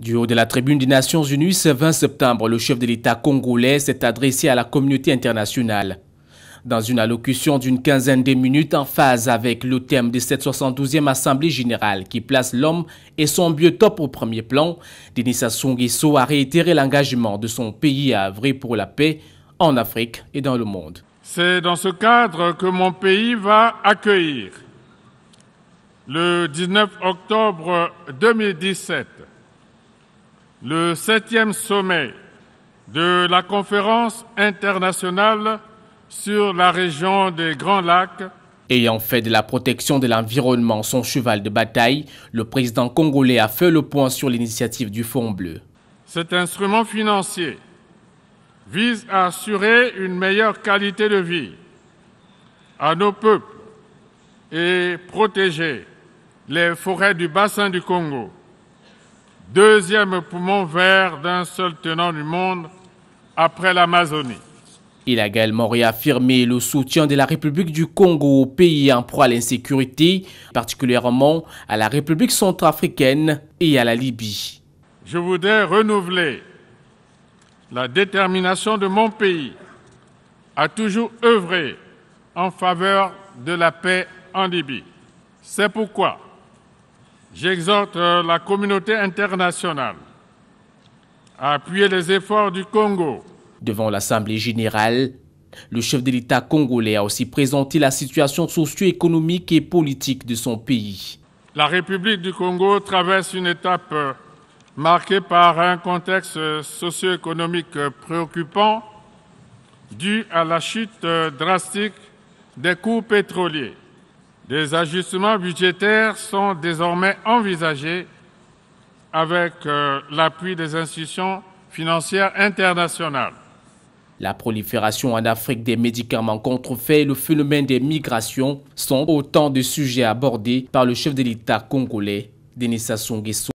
Du haut de la tribune des Nations Unies, ce 20 septembre, le chef de l'État congolais s'est adressé à la communauté internationale. Dans une allocution d'une quinzaine de minutes en phase avec le thème de cette 72e Assemblée générale qui place l'homme et son biotope au premier plan, Denis Sassou a réitéré l'engagement de son pays à œuvrer pour la paix en Afrique et dans le monde. C'est dans ce cadre que mon pays va accueillir le 19 octobre 2017 le septième sommet de la conférence internationale sur la région des Grands Lacs. Ayant fait de la protection de l'environnement son cheval de bataille, le président congolais a fait le point sur l'initiative du Fonds bleu. Cet instrument financier vise à assurer une meilleure qualité de vie à nos peuples et protéger les forêts du bassin du Congo deuxième poumon vert d'un seul tenant du monde après l'Amazonie. Il a également réaffirmé le soutien de la République du Congo aux pays en proie à l'insécurité, particulièrement à la République centrafricaine et à la Libye. Je voudrais renouveler la détermination de mon pays à toujours œuvrer en faveur de la paix en Libye. C'est pourquoi J'exhorte euh, la communauté internationale à appuyer les efforts du Congo. Devant l'Assemblée générale, le chef de l'État congolais a aussi présenté la situation socio-économique et politique de son pays. La République du Congo traverse une étape euh, marquée par un contexte euh, socio-économique préoccupant dû à la chute drastique des coûts pétroliers. Des ajustements budgétaires sont désormais envisagés avec euh, l'appui des institutions financières internationales. La prolifération en Afrique des médicaments contrefaits et le phénomène des migrations sont autant de sujets abordés par le chef de l'État congolais, Denis Sassou Nguesso.